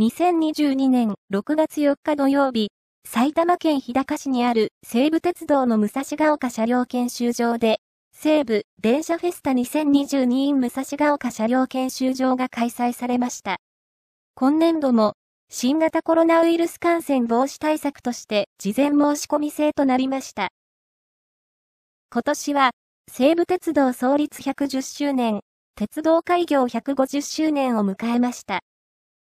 2022年6月4日土曜日、埼玉県日高市にある西武鉄道の武蔵ヶ丘車両研修場で、西武電車フェスタ 2022in 武蔵ヶ丘車両研修場が開催されました。今年度も、新型コロナウイルス感染防止対策として事前申し込み制となりました。今年は、西武鉄道創立110周年、鉄道開業150周年を迎えました。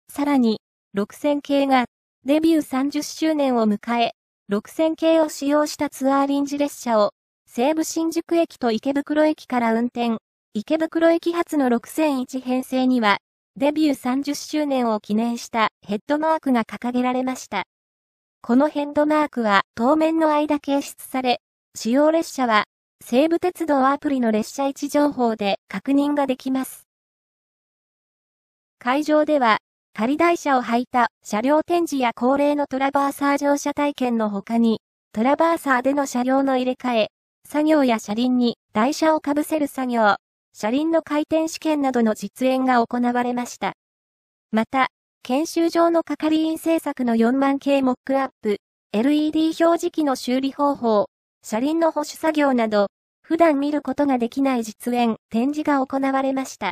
さらに、6000系がデビュー30周年を迎え、6000系を使用したツアー臨時列車を西武新宿駅と池袋駅から運転。池袋駅発の6001編成には、デビュー30周年を記念したヘッドマークが掲げられました。このヘッドマークは当面の間掲出され、使用列車は西武鉄道アプリの列車位置情報で確認ができます。会場では仮台車を履いた車両展示や恒例のトラバーサー乗車体験の他に、トラバーサーでの車両の入れ替え、作業や車輪に台車をかぶせる作業、車輪の回転試験などの実演が行われました。また、研修場の係員制作の4万系モックアップ、LED 表示器の修理方法、車輪の保守作業など、普段見ることができない実演、展示が行われました。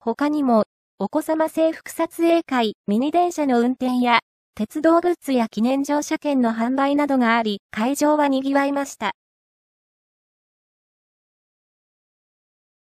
他にも、お子様制服撮影会、ミニ電車の運転や、鉄道グッズや記念乗車券の販売などがあり、会場は賑わいました。